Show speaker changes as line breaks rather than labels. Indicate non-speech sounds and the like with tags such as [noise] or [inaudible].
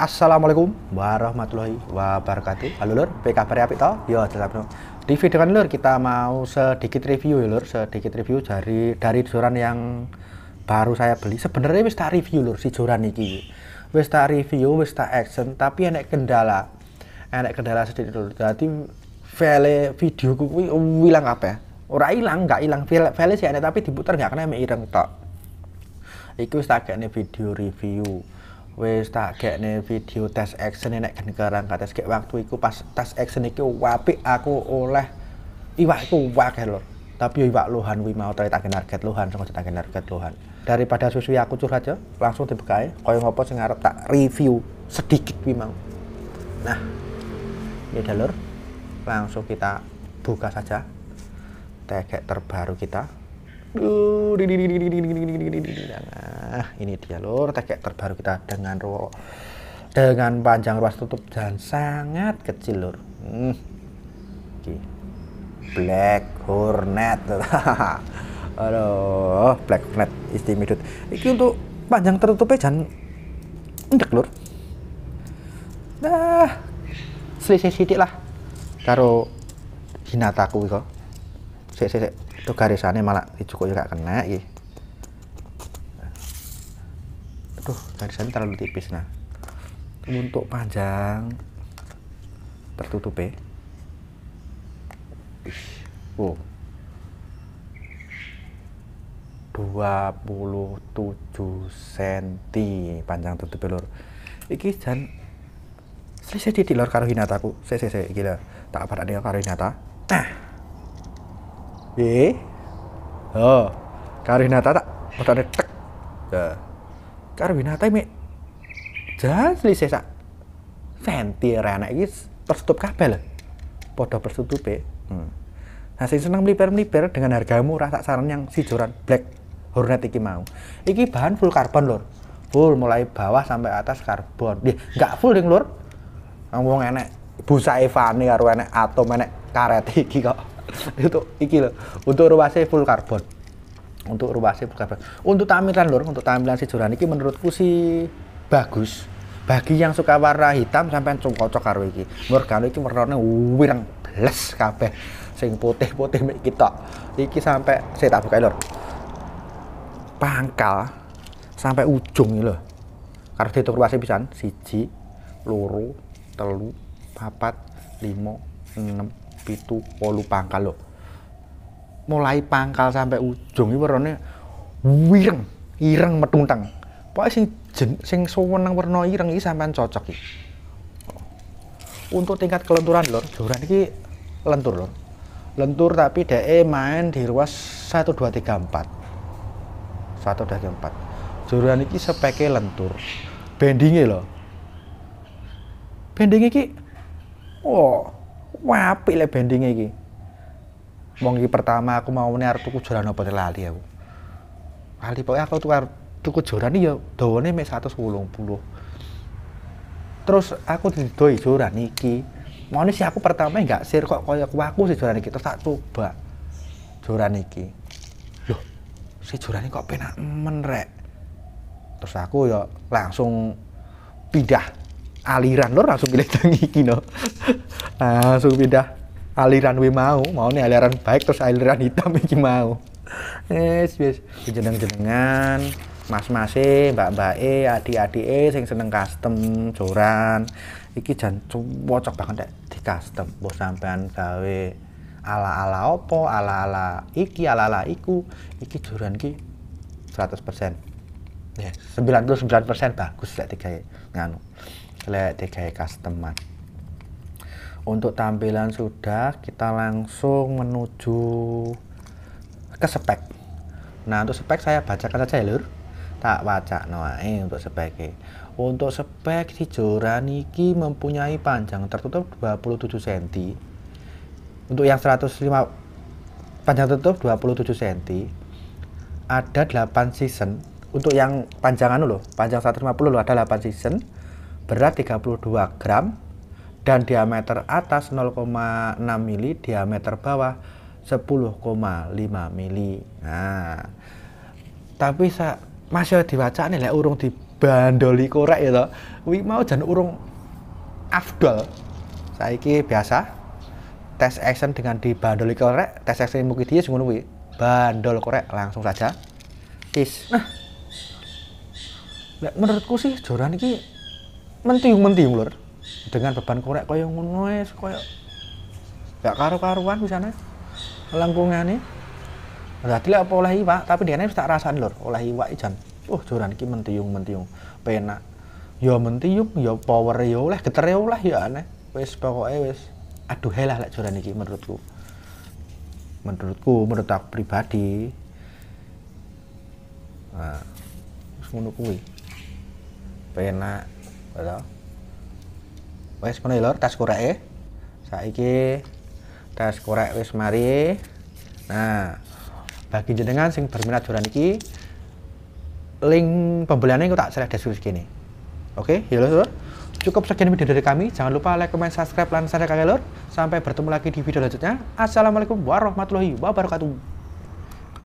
Assalamualaikum warahmatullahi wabarakatuh. Halo lur, PK kabar ya, apik to? Yo, tetap no. video kan lur kita mau sedikit review ya lur, sedikit review dari dari joran yang baru saya beli. Sebenarnya wis tak review lur si joran iki. Wis tak review, wis tak action, tapi enek kendala. Enek kendala sedikit lur. Jadi file video kuwi hilang apa ya? Ora hilang, enggak hilang. File, file sih ada tapi diputar nggak kena ireng tok. Iku wis tak video review wis tak gekne video tes action nek kedengaran gak tes kayak waktu itu pas tes action iki wapi aku oleh iwak iku wakeh lho tapi iwak lohan kuwi mau tak target lohan sengaja tak target lohan daripada susu aku curhat ya langsung dibekai koyo ngopo sing arep tak review sedikit kuwi mau nah ini dalur langsung kita buka saja tegek terbaru kita Duh, di, di, di, di, di, di, di, di, di, di, di, di, Nah, ini dia lur tekek terbaru kita dengan ruang dengan panjang ruas tutup dan sangat kecil lur. Hmm. Okay. Black Hornet. [laughs] Aduh, Black Hornet istimewa. ini untuk panjang tertutupnya dan ndek lur. Nah, selisih sedikit lah karo Hinataku kok. Sik sik sik. garisannya malah dicukup juga kena iki. aduh garisan terlalu tipis nah untuk panjang tertutup ya oh. 27 cm panjang tutup lur iki jan selesai titik lor karo hinataku saya saya gila tak apa ada karo hinata nah eh, oh karo hinata tak udah tek yeah karo binatang mek jadi sesa senti anak ini tertutup kabel lho padha tertutup ya hmm. nah sing seneng meliper dengan harga murah tak saran yang si joran black hornet iki mau iki bahan full karbon lor full mulai bawah sampai atas karbon dia nggak full ding lor ngomong enek busa evani karo enek atau enek karet iki kok [laughs] itu iki lho untuk ruasnya full karbon untuk sih bukan. Untuk tampilan lur, untuk tampilan si Jurani ini menurutku sih bagus. Bagi yang suka warna hitam sampai cocok karo ini itu iki warnanya wirang blas kabeh. Sing putih-putih mek kita. Iki sampai saya tak buka lor Pangkal sampai ujung loh. lho. karena dituk sih bisa siji, loro, telu, papat, limo, enam, pitu, polu pangkal loh mulai pangkal sampai ujung itu warnanya wireng, ireng metuntang. Pokoknya sing jen, sing nang warna ireng iki sampean cocok iki. Untuk tingkat kelenturan lor, joran iki lentur lor. Lentur tapi DE main di ruas 1 2 3 4. 1 2 3 4. Joran iki speke lentur. Bendinge lho. Bendinge iki oh, apik le bendinge iki wong pertama aku mau maune arep tuku joran apa lali aku. Lali pokoke aku tuh tuku joran ya dawane mek 180. Terus aku didoi joran iki. nih sih aku pertama enggak sir kok kaya aku sih joran iki terus tak coba. Joran iki. Loh, si joran iki kok penak men Terus aku ya langsung pindah aliran lor [laughs] langsung pindah tangi kino langsung pindah aliran we mau mau nih aliran baik terus aliran hitam iki mau yes yes jeneng jenengan mas mase mbak mbak e adi adi e sing seneng custom joran iki jan cocok banget dek di custom bos sampean gawe ala ala opo ala ala iki ala ala iku iki joran ki seratus persen puluh sembilan persen bagus lah tiga nganu lek tiga customan untuk tampilan sudah kita langsung menuju ke spek nah untuk spek saya bacakan saja ya lur tak baca Eh untuk spek. untuk spek si Joran Niki mempunyai panjang tertutup 27 cm untuk yang 105 panjang tertutup 27 cm ada 8 season untuk yang panjang anu loh panjang 150 loh ada 8 season berat 32 gram dan diameter atas 0,6 mili, diameter bawah 10,5 mili. Nah, tapi sa masih diwaca nih lah urung dibandoli korek ya wih wih mau jangan urung afdol. Saiki biasa tes action dengan di dibandoli korek, tes action mungkin dia semuanya wih Bandol korek langsung saja. Tis. Nah. Menurutku sih joran ini mentiung-mentiung lor dengan beban korek kaya ngono wis kaya gak karu-karuan di nih langkungane berarti lek apa oleh iwak tapi dia tak rasan lur oleh iwak ijan oh uh, joran iki mentiung mentiung penak ya mentiung ya power ya oleh ya oleh ya aneh wis pokoknya wis aduh helah lah joran iki menurutku menurutku menurut aku pribadi nah ngono kuwi penak gitu Wes ngono ya, lho tas koreke saiki tas korek wis mari nah bagi jenengan sing berminat joran iki link pembeliannya itu tak ada deskripsi gini oke ya lho cukup sekian video dari kami jangan lupa like comment subscribe dan share ya, kakek lor sampai bertemu lagi di video selanjutnya assalamualaikum warahmatullahi wabarakatuh